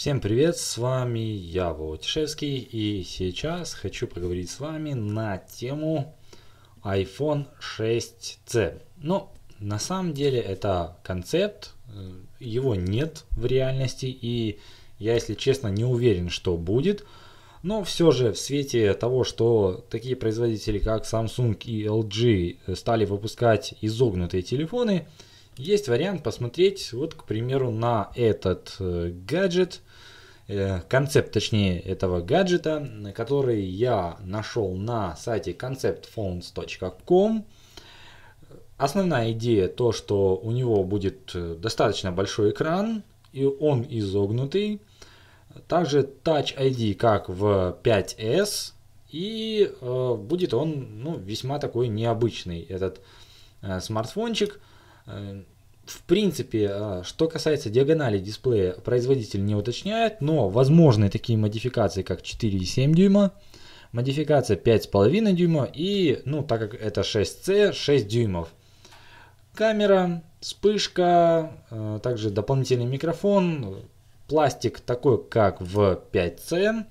Всем привет, с вами я, Волотишевский, и сейчас хочу поговорить с вами на тему iPhone 6C. Но ну, на самом деле это концепт, э, его нет в реальности, и я, если честно, не уверен, что будет. Но все же в свете того, что такие производители, как Samsung и LG, э, стали выпускать изогнутые телефоны, есть вариант посмотреть, вот, к примеру, на этот э, гаджет, э, концепт, точнее, этого гаджета, который я нашел на сайте conceptphones.com. Основная идея то, что у него будет э, достаточно большой экран, и он изогнутый. Также Touch ID как в 5S, и э, будет он ну, весьма такой необычный, этот э, смартфончик. Э, в принципе, а, что касается диагонали дисплея, производитель не уточняет, но возможны такие модификации, как 4,7 дюйма, модификация 5,5 дюйма и, ну, так как это 6C, 6 дюймов. Камера, вспышка, э, также дополнительный микрофон, пластик такой, как в 5C.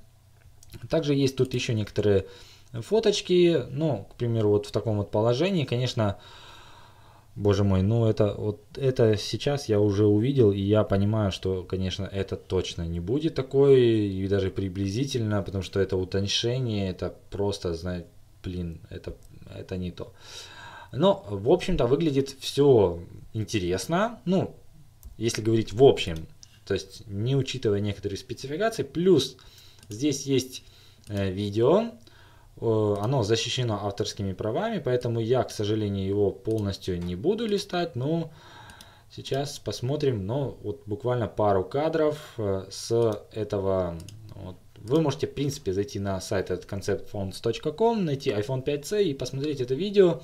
Также есть тут еще некоторые фоточки, ну, к примеру, вот в таком вот положении, конечно, Боже мой, ну это вот это сейчас я уже увидел, и я понимаю, что, конечно, это точно не будет такое, и даже приблизительно, потому что это утоншение, это просто, знаете, блин, это, это не то. Но, в общем-то, выглядит все интересно, ну, если говорить в общем, то есть не учитывая некоторые спецификации, плюс здесь есть э, видео, Э, оно защищено авторскими правами, поэтому я, к сожалению, его полностью не буду листать, но сейчас посмотрим, но вот буквально пару кадров э, с этого. Вот. Вы можете, в принципе, зайти на сайт от conceptphones.com, найти iPhone 5c и посмотреть это видео,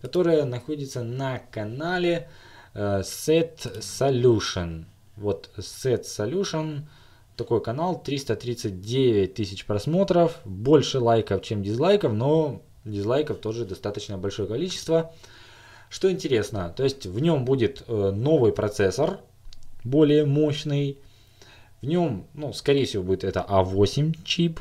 которое находится на канале э, Set Solution. Вот Set Solution – такой канал, 339 тысяч просмотров, больше лайков, чем дизлайков, но дизлайков тоже достаточно большое количество. Что интересно, то есть в нем будет э, новый процессор, более мощный, в нем, ну, скорее всего, будет это а 8 чип,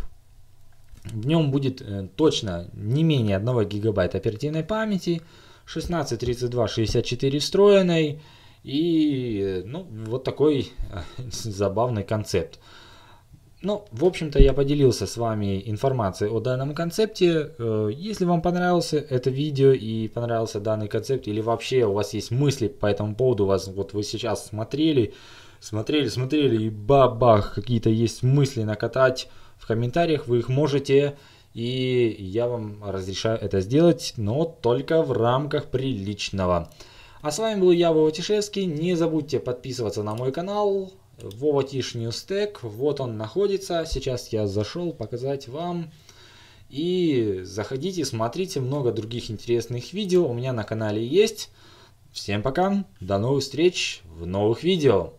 в нем будет э, точно не менее 1 гигабайта оперативной памяти, 16, 32, 64 встроенной, и, ну, вот такой э, забавный концепт. Ну, в общем-то, я поделился с вами информацией о данном концепте. Э, если вам понравился это видео и понравился данный концепт, или вообще у вас есть мысли по этому поводу, у вас вот вы сейчас смотрели, смотрели, смотрели, и бабах, какие-то есть мысли накатать в комментариях, вы их можете, и я вам разрешаю это сделать, но только в рамках приличного. А с вами был я, Вова Тишевский. Не забудьте подписываться на мой канал. Вова Тиш Ньюстек. Вот он находится. Сейчас я зашел показать вам. И заходите, смотрите много других интересных видео. У меня на канале есть. Всем пока. До новых встреч в новых видео.